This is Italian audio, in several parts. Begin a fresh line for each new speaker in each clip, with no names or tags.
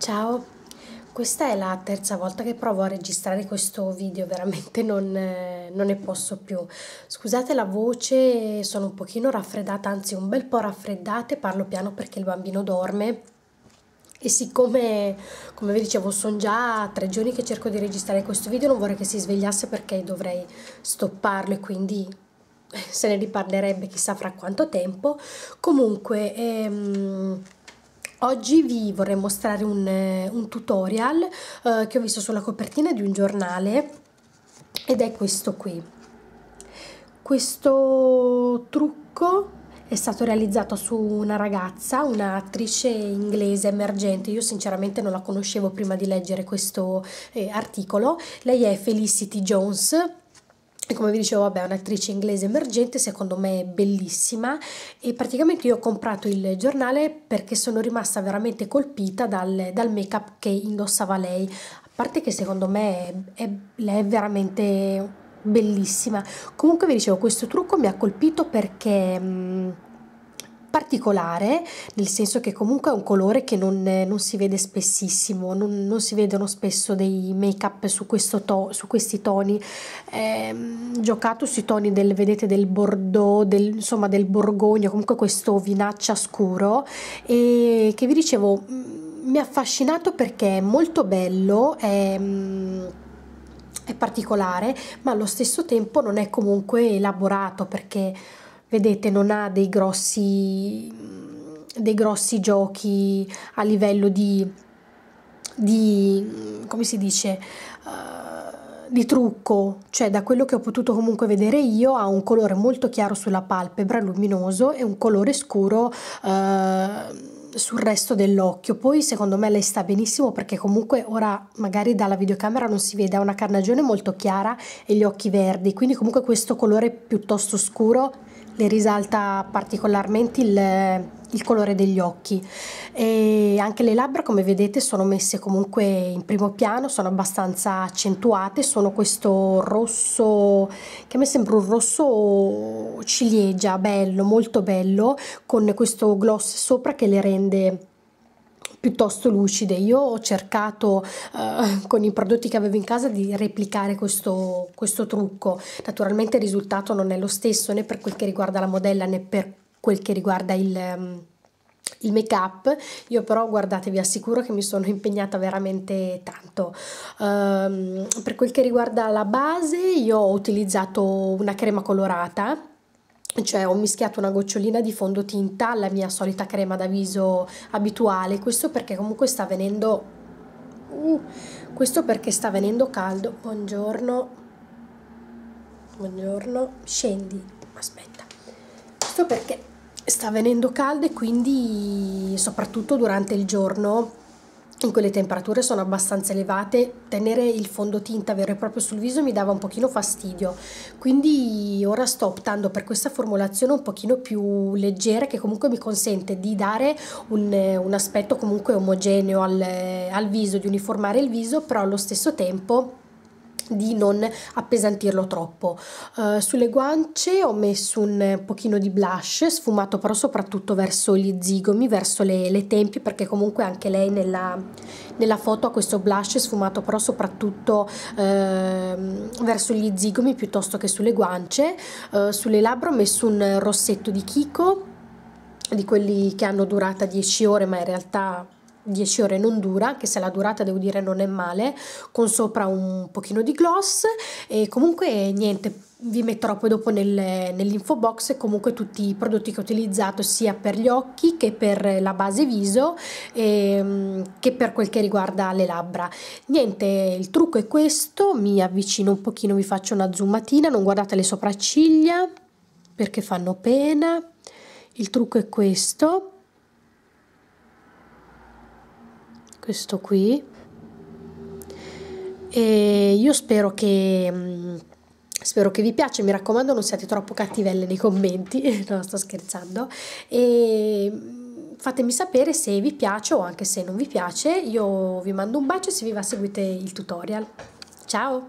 Ciao, questa è la terza volta che provo a registrare questo video, veramente non, eh, non, ne posso più. Scusate la voce, sono un pochino raffreddata, anzi un bel po' raffreddata e parlo piano perché il bambino dorme. E siccome, come vi dicevo, sono già tre giorni che cerco di registrare questo video, non vorrei che si svegliasse perché dovrei stopparlo e quindi se ne riparlerebbe chissà fra quanto tempo. Comunque... Ehm, Oggi vi vorrei mostrare un, eh, un tutorial eh, che ho visto sulla copertina di un giornale ed è questo qui. Questo trucco è stato realizzato su una ragazza, un'attrice inglese emergente, io sinceramente non la conoscevo prima di leggere questo eh, articolo, lei è Felicity Jones e come vi dicevo, vabbè, è un'attrice inglese emergente, secondo me è bellissima e praticamente io ho comprato il giornale perché sono rimasta veramente colpita dal, dal make-up che indossava lei. A parte che secondo me è, è, lei è veramente bellissima. Comunque vi dicevo, questo trucco mi ha colpito perché... Mh, mm, particolare, nel senso che comunque è un colore che non, eh, non si vede spessissimo, non, non, si vedono spesso dei make-up su, to, su, questi toni, eh, giocato sui toni del, vedete, del bordeaux, del, insomma del borgogna, comunque questo vinaccia scuro e che vi dicevo mm, mi ha affascinato perché è molto bello, è, mm, è particolare, ma allo stesso tempo non è comunque elaborato perché vedete non ha dei grossi, dei grossi giochi a livello di, di come si dice, uh, di trucco, cioè da quello che ho potuto comunque vedere io ha un colore molto chiaro sulla palpebra, luminoso e un colore scuro. Uh, sul resto dell'occhio. Poi secondo me lei sta benissimo perché comunque ora magari dalla videocamera non si vede, ha una carnagione molto chiara e gli occhi verdi, quindi comunque questo colore piuttosto scuro ne risalta particolarmente il, il colore degli occhi e anche le labbra come vedete sono messe comunque in primo piano sono abbastanza accentuate sono questo rosso che a me sembra un rosso ciliegia bello molto bello con questo gloss sopra che le rende piuttosto lucide. Io ho cercato eh, con i prodotti che avevo in casa di replicare questo, questo trucco. Naturalmente il risultato non è lo stesso né per quel che riguarda la modella né per quel che riguarda il... Ehm, il make up io però guardate vi assicuro che mi sono impegnata veramente tanto um, per quel che riguarda la base io ho utilizzato una crema colorata cioè ho mischiato una gocciolina di fondotinta alla mia solita crema da viso abituale, questo perché comunque sta venendo uh, questo perché sta venendo caldo. Buongiorno. Buongiorno. Scendi. Aspetta. Questo perché sta venendo caldo e quindi soprattutto durante il giorno in cui le temperature sono abbastanza elevate, tenere il fondotinta vero e proprio sul viso mi dava un pochino fastidio, quindi ora sto optando per questa formulazione un pochino più leggera che comunque mi consente di dare un, un aspetto comunque omogeneo al, al viso, di uniformare il viso, però allo stesso tempo di non appesantirlo troppo. Uh, sulle guance ho messo un pochino di blush sfumato però soprattutto verso gli zigomi, verso le, le tempie perché comunque anche lei nella, nella, foto ha questo blush sfumato però soprattutto uh, verso gli zigomi piuttosto che sulle guance. Uh, sulle labbra ho messo un rossetto di Kiko di quelli che hanno durata 10 ore ma in realtà 10 ore non dura, che se la durata devo dire non è male, con sopra un pochino di gloss e comunque niente, vi metterò poi dopo nel, nell'info box comunque tutti i prodotti che ho utilizzato sia per gli occhi che per la base viso e, ehm, che per quel che riguarda le labbra niente il trucco è questo mi avvicino un pochino vi faccio una zoomatina non guardate le sopracciglia perché fanno pena il trucco è questo questo qui e io spero che mm, Spero che vi piaccia, mi raccomando non siate troppo cattivelle nei commenti, no sto scherzando, e mm, fatemi sapere se vi piace o anche se non vi piace, io vi mando un bacio e se vi va seguite il tutorial. Ciao!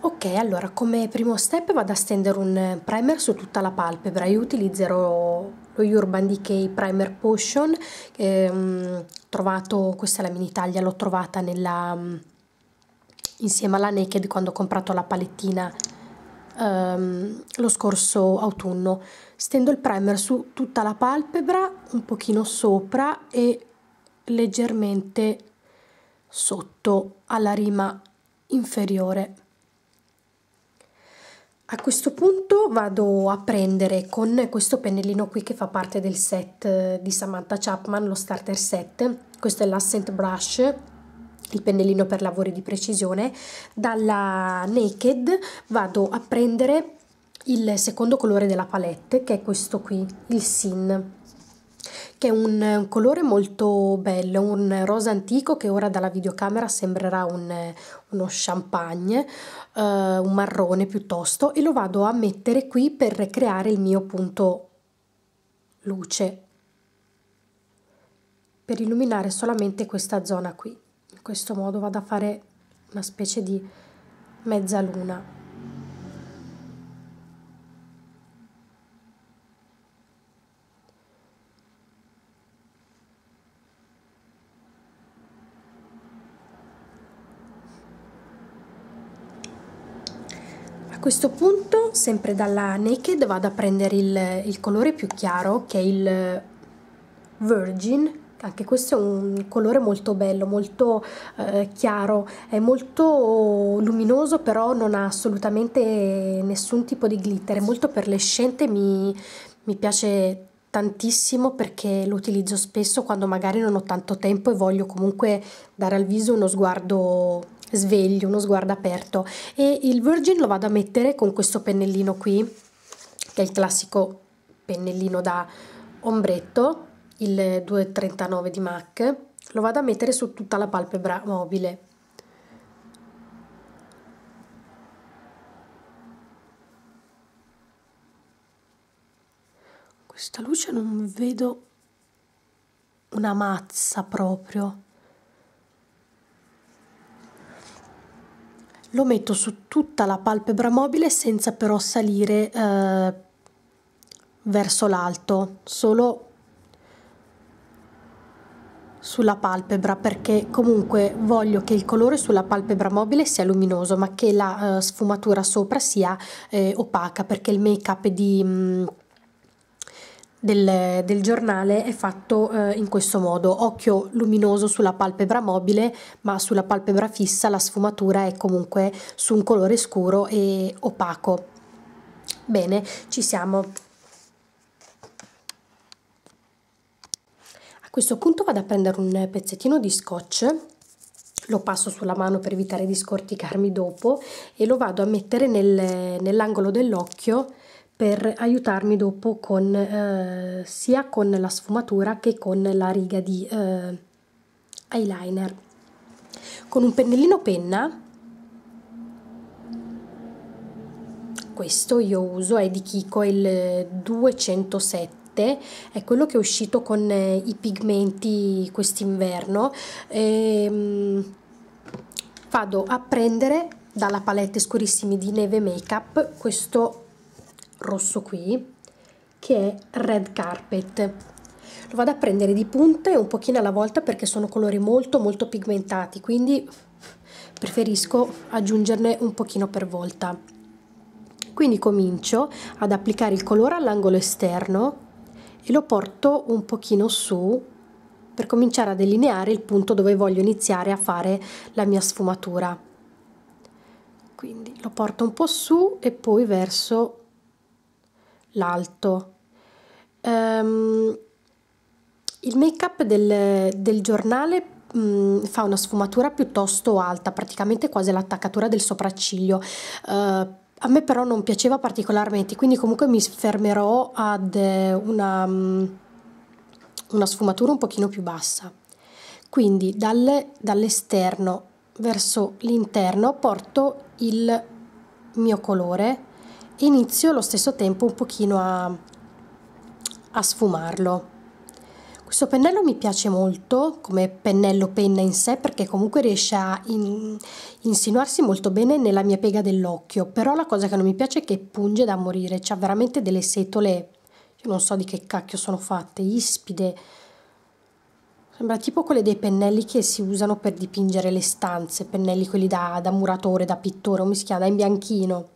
Ok, allora come primo step vado a stendere un primer su tutta la palpebra, io utilizzerò lo Urban Decay Primer Potion, ehm, trovato, questa è la mini taglia, l'ho trovata nella, mm, insieme alla Naked quando ho comprato la palettina ehm, lo scorso autunno. Stendo il primer su tutta la palpebra, un pochino sopra e leggermente sotto alla rima inferiore. A questo punto vado a prendere con questo pennellino qui che fa parte del set eh, di Samantha Chapman, lo starter set, questo è l'Accent Brush, il pennellino per lavori di precisione, dalla Naked vado a prendere il secondo colore della palette che è questo qui, il Sin che è eh, un, colore molto bello, un rosa antico che ora dalla videocamera sembrerà un, eh, uno champagne, uh, un marrone piuttosto, e lo vado a mettere qui per creare il mio punto luce, per illuminare solamente questa zona qui. In questo modo vado a fare una specie di mezzaluna. questo punto, sempre dalla Naked, vado a prendere il, il colore più chiaro, che è il Virgin, anche questo è un colore molto bello, molto eh, chiaro, è molto luminoso però non ha assolutamente nessun tipo di glitter, è molto perlescente, mi, mi piace tantissimo perché lo utilizzo spesso quando magari non ho tanto tempo e voglio comunque dare al viso uno sguardo sveglio, uno sguardo aperto e il Virgin lo vado a mettere con questo pennellino qui che è il classico pennellino da ombretto, il 239 di MAC, lo vado a mettere su tutta la palpebra mobile. Questa luce non vedo una mazza proprio. lo metto su tutta la palpebra mobile senza però salire eh, verso l'alto, solo sulla palpebra perché comunque voglio che il colore sulla palpebra mobile sia luminoso ma che la eh, sfumatura sopra sia eh, opaca perché il make up di... Mh, mm, del, del, giornale è fatto eh, in questo modo, occhio luminoso sulla palpebra mobile, ma sulla palpebra fissa la sfumatura è comunque su un colore scuro e opaco. Bene, ci siamo. A questo punto vado a prendere un pezzettino di scotch lo passo sulla mano per evitare di scorticarmi dopo e lo vado a mettere nel, nell'angolo dell'occhio per aiutarmi dopo con, eh, sia con la sfumatura che con la riga di eh, eyeliner. Con un pennellino penna, questo io uso, è di Kiko il 207, è quello che è uscito con eh, i pigmenti quest'inverno. Ehm, vado a prendere dalla palette Scurissimi di Neve Makeup questo rosso qui, che è Red Carpet. Lo vado a prendere di punte un pochino alla volta perché sono colori molto molto pigmentati, quindi preferisco aggiungerne un pochino per volta. Quindi comincio ad applicare il colore all'angolo esterno e lo porto un pochino su per cominciare a delineare il punto dove voglio iniziare a fare la mia sfumatura. Quindi lo porto un po' su e poi verso l'alto. Um, il make-up del, del, giornale mh, mm, fa una sfumatura piuttosto alta, praticamente quasi l'attaccatura del sopracciglio. Uh, a me però non piaceva particolarmente, quindi comunque mi fermerò ad eh, una, mm, una sfumatura un pochino più bassa. Quindi dal, dall'esterno verso l'interno porto il mio colore inizio allo stesso tempo un pochino a, a sfumarlo. Questo pennello mi piace molto come pennello penna in sé perché comunque riesce a in, insinuarsi molto bene nella mia piega dell'occhio, però la cosa che non mi piace è che punge da morire, c'ha veramente delle setole, io non so di che cacchio sono fatte, ispide, sembra tipo quelle dei pennelli che si usano per dipingere le stanze, pennelli quelli da, da muratore, da pittore, o mi si chiama, da imbianchino.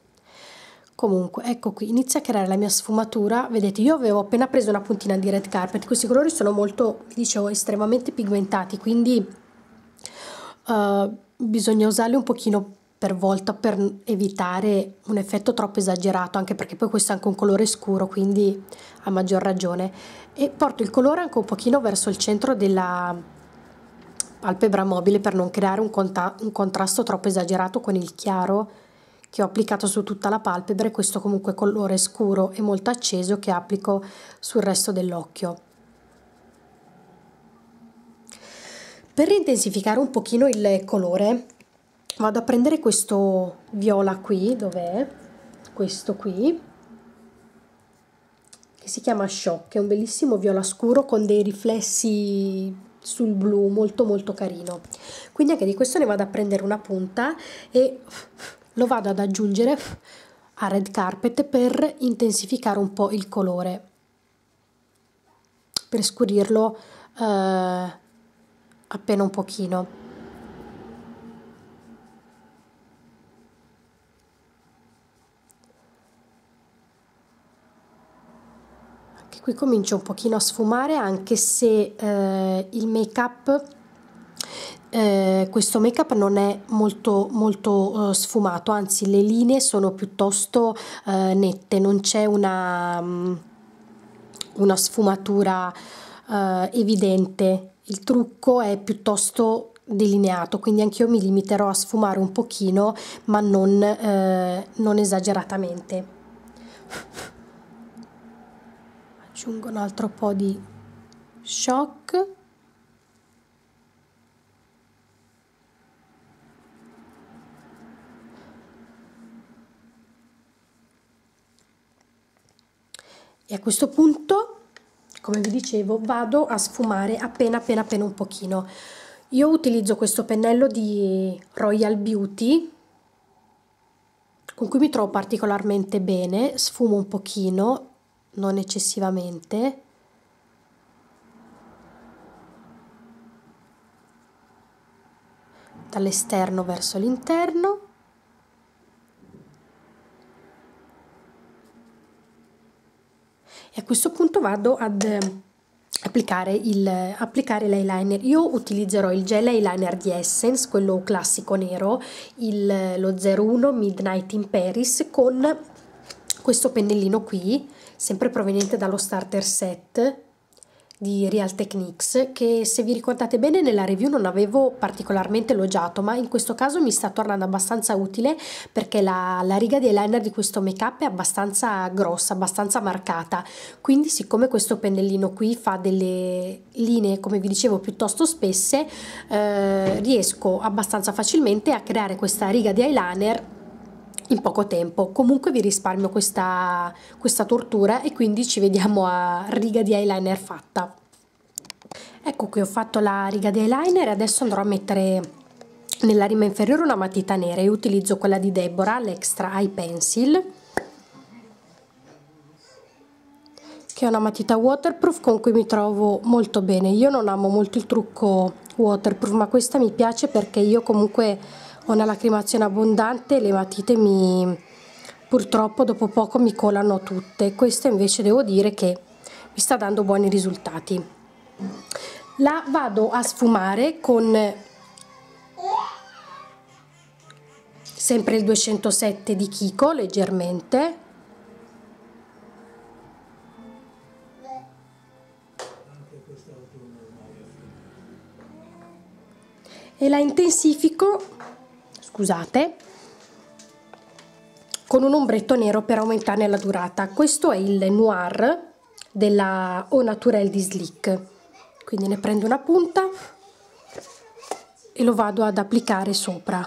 Comunque, ecco qui, inizia a creare la mia sfumatura. Vedete, io avevo appena preso una puntina di red carpet. Questi colori sono molto, vi dicevo, estremamente pigmentati, quindi uh, bisogna usarli un pochino per volta per evitare un effetto troppo esagerato, anche perché poi questo è anche un colore scuro, quindi a maggior ragione. E porto il colore anche un pochino verso il centro della palpebra mobile per non creare un, un contrasto troppo esagerato con il chiaro che ho applicato su tutta la palpebra e questo comunque colore scuro e molto acceso che applico sul resto dell'occhio. Per intensificare un pochino il colore vado a prendere questo viola qui, dov'è? Questo qui, che si chiama Shock, è un bellissimo viola scuro con dei riflessi sul blu molto molto carino. Quindi anche di questo ne vado a prendere una punta e lo vado ad aggiungere a red carpet per intensificare un po' il colore, per scurirlo eh, appena un pochino. Anche qui comincio un pochino a sfumare anche se eh, il make up eh, questo make up non è molto, molto eh, sfumato, anzi le linee sono piuttosto eh, nette, non c'è una, mm, una sfumatura eh, evidente, il trucco è piuttosto delineato, quindi anch'io mi limiterò a sfumare un pochino, ma non, eh, non esageratamente. Aggiungo un altro po' di shock e a questo punto come vi dicevo vado a sfumare appena appena appena un pochino io utilizzo questo pennello di Royal Beauty con cui mi trovo particolarmente bene sfumo un pochino non eccessivamente dall'esterno verso l'interno e a questo punto vado ad eh, applicare, il, applicare l'eyeliner io utilizzerò il gel eyeliner di Essence quello classico nero il, lo 01 Midnight in Paris con questo pennellino qui sempre proveniente dallo starter set di Real Techniques che se vi ricordate bene nella review non avevo particolarmente elogiato ma in questo caso mi sta tornando abbastanza utile perché la, la riga di eyeliner di questo make up è abbastanza grossa abbastanza marcata quindi siccome questo pennellino qui fa delle linee come vi dicevo piuttosto spesse eh, riesco abbastanza facilmente a creare questa riga di eyeliner in poco tempo. Comunque vi risparmio questa, questa tortura e quindi ci vediamo a riga di eyeliner fatta. Ecco qui ho fatto la riga di eyeliner e adesso andrò a mettere nella rima inferiore una matita nera. e utilizzo quella di Deborah, l'Extra Eye Pencil, che è una matita waterproof con cui mi trovo molto bene. Io non amo molto il trucco waterproof, ma questa mi piace perché io comunque una lacrimazione abbondante e le matite mi, purtroppo dopo poco mi colano tutte. Questo invece devo dire che mi sta dando buoni risultati. La vado a sfumare con sempre il 207 di Kiko leggermente e la intensifico scusate, con un ombretto nero per aumentarne la durata. Questo è il Noir della O Naturel di Slick. Quindi ne prendo una punta e lo vado ad applicare sopra.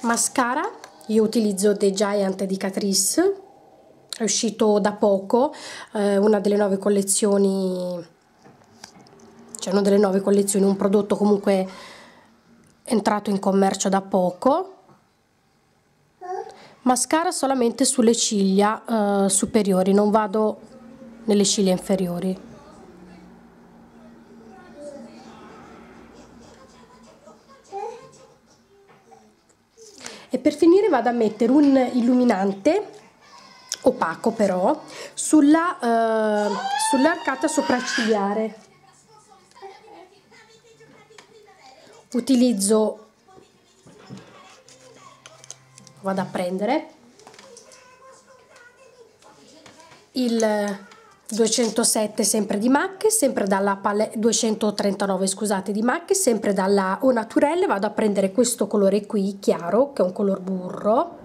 Mascara io utilizzo The Giant di Catrice è uscito da poco eh, una delle nuove collezioni cioè una delle nuove collezioni un prodotto comunque entrato in commercio da poco mascara solamente sulle ciglia eh, superiori non vado nelle ciglia inferiori e per finire vado a mettere un illuminante opaco però sulla, eh, sull'arcata sopraccigliare utilizzo vado a prendere il 207 sempre di Mac, sempre dalla palette 239 scusate di Mac, sempre dalla O Naturelle vado a prendere questo colore qui chiaro che è un color burro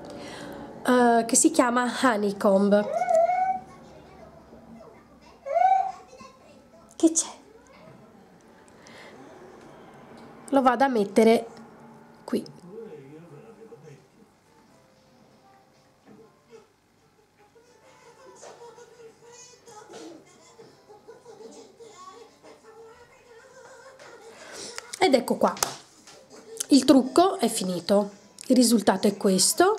uh, che si chiama Honeycomb. Che c'è? Lo vado a mettere ecco qua il trucco è finito il risultato è questo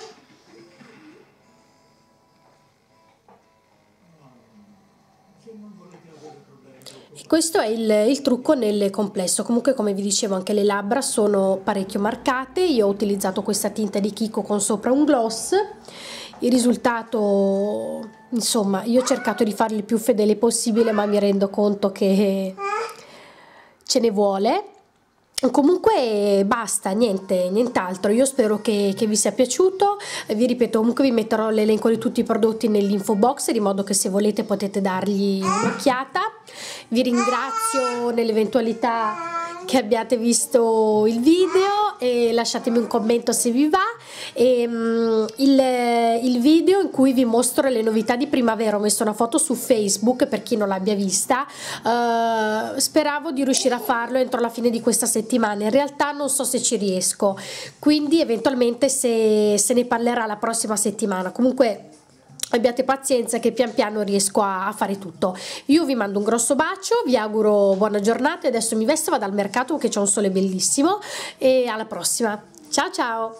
questo è il, il, trucco nel complesso, comunque come vi dicevo anche le labbra sono parecchio marcate, io ho utilizzato questa tinta di Kiko con sopra un gloss, il risultato insomma io ho cercato di farlo il più fedele possibile ma mi rendo conto che ce ne vuole comunque basta niente nient'altro io spero che, che, vi sia piaciuto vi ripeto comunque vi metterò l'elenco di tutti i prodotti nell'info box di modo che se volete potete dargli un'occhiata vi ringrazio nell'eventualità che abbiate visto il video e lasciatemi un commento se vi va e, um, il, il, video in cui vi mostro le novità di primavera ho messo una foto su Facebook per chi non l'abbia vista uh, speravo di riuscire a farlo entro la fine di questa settimana in realtà non so se ci riesco quindi eventualmente se, se ne parlerà la prossima settimana comunque abbiate pazienza che pian piano riesco a, fare tutto io vi mando un grosso bacio vi auguro buona giornata adesso mi vesto vado al mercato che c'è un sole bellissimo e alla prossima ciao ciao